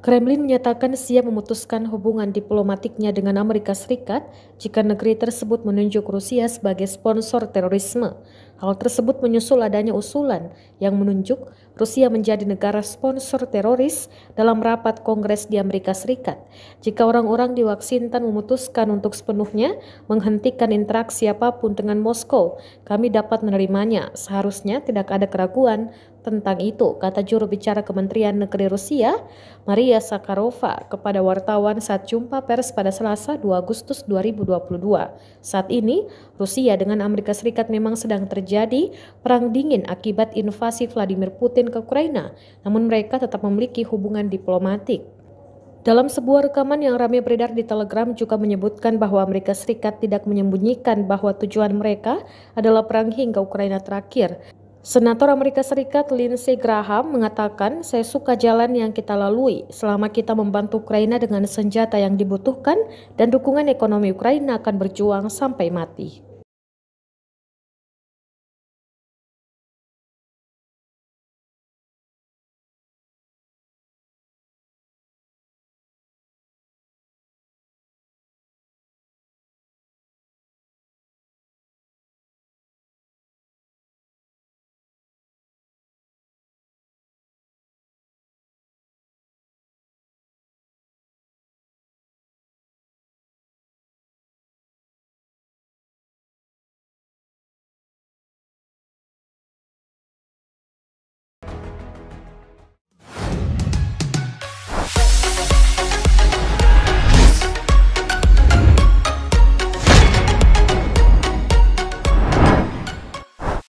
Kremlin menyatakan siap memutuskan hubungan diplomatiknya dengan Amerika Serikat jika negeri tersebut menunjuk Rusia sebagai sponsor terorisme. Hal tersebut menyusul adanya usulan yang menunjuk Rusia menjadi negara sponsor teroris dalam rapat Kongres di Amerika Serikat. Jika orang-orang di Washington memutuskan untuk sepenuhnya menghentikan interaksi apapun dengan Moskow, kami dapat menerimanya. Seharusnya tidak ada keraguan tentang itu, kata juru bicara Kementerian Negeri Rusia, Maria Sakharova, kepada wartawan saat jumpa pers pada Selasa 2 Agustus 2022. Saat ini, Rusia dengan Amerika Serikat memang sedang terjadi terjadi perang dingin akibat invasi Vladimir Putin ke Ukraina, namun mereka tetap memiliki hubungan diplomatik. Dalam sebuah rekaman yang ramai beredar di Telegram juga menyebutkan bahwa Amerika Serikat tidak menyembunyikan bahwa tujuan mereka adalah perang hingga Ukraina terakhir. Senator Amerika Serikat Lindsey Graham mengatakan, saya suka jalan yang kita lalui selama kita membantu Ukraina dengan senjata yang dibutuhkan dan dukungan ekonomi Ukraina akan berjuang sampai mati.